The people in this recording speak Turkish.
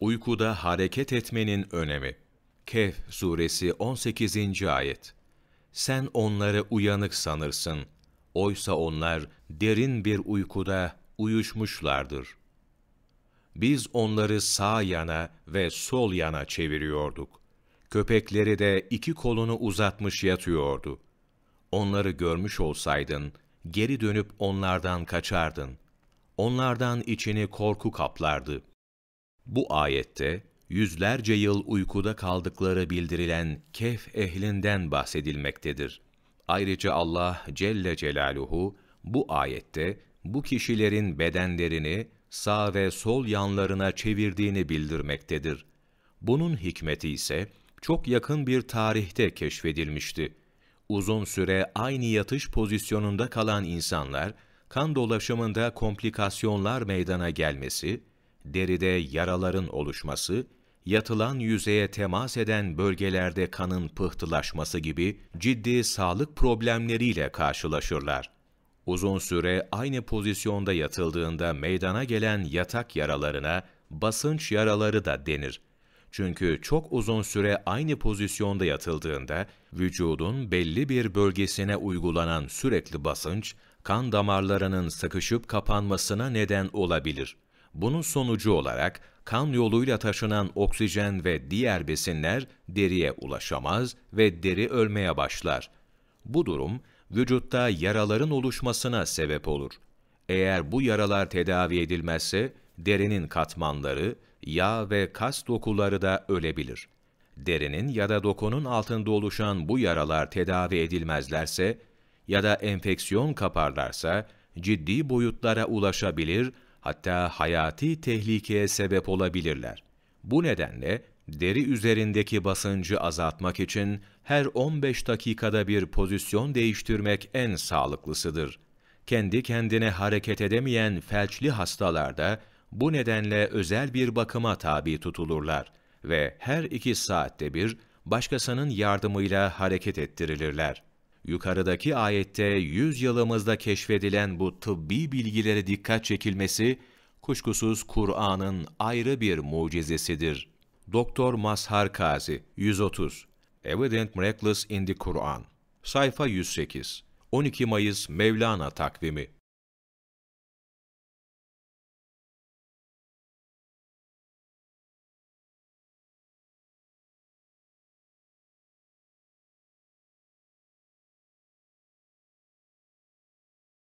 Uykuda hareket etmenin önemi. Kehf suresi 18. ayet. Sen onları uyanık sanırsın. Oysa onlar derin bir uykuda uyuşmuşlardır. Biz onları sağ yana ve sol yana çeviriyorduk. Köpekleri de iki kolunu uzatmış yatıyordu. Onları görmüş olsaydın, geri dönüp onlardan kaçardın. Onlardan içini korku kaplardı.'' Bu ayette yüzlerce yıl uykuda kaldıkları bildirilen Kehf ehlinden bahsedilmektedir. Ayrıca Allah Celle Celaluhu bu ayette bu kişilerin bedenlerini sağ ve sol yanlarına çevirdiğini bildirmektedir. Bunun hikmeti ise çok yakın bir tarihte keşfedilmişti. Uzun süre aynı yatış pozisyonunda kalan insanlar, kan dolaşımında komplikasyonlar meydana gelmesi, deride yaraların oluşması, yatılan yüzeye temas eden bölgelerde kanın pıhtılaşması gibi ciddi sağlık problemleriyle karşılaşırlar. Uzun süre aynı pozisyonda yatıldığında meydana gelen yatak yaralarına basınç yaraları da denir. Çünkü çok uzun süre aynı pozisyonda yatıldığında vücudun belli bir bölgesine uygulanan sürekli basınç kan damarlarının sıkışıp kapanmasına neden olabilir. Bunun sonucu olarak kan yoluyla taşınan oksijen ve diğer besinler deriye ulaşamaz ve deri ölmeye başlar. Bu durum vücutta yaraların oluşmasına sebep olur. Eğer bu yaralar tedavi edilmezse derinin katmanları, yağ ve kas dokuları da ölebilir. Derinin ya da dokunun altında oluşan bu yaralar tedavi edilmezlerse ya da enfeksiyon kaparlarsa ciddi boyutlara ulaşabilir hatta hayati tehlikeye sebep olabilirler. Bu nedenle deri üzerindeki basıncı azaltmak için her 15 dakikada bir pozisyon değiştirmek en sağlıklısıdır. Kendi kendine hareket edemeyen felçli hastalarda bu nedenle özel bir bakıma tabi tutulurlar ve her iki saatte bir başkasının yardımıyla hareket ettirilirler yukarıdaki ayette yılımızda keşfedilen bu tıbbi bilgilere dikkat çekilmesi, kuşkusuz Kur'an'ın ayrı bir mucizesidir. Doktor Mazhar Kazi 130 Evident Miraculous in the Kur'an Sayfa 108 12 Mayıs Mevlana takvimi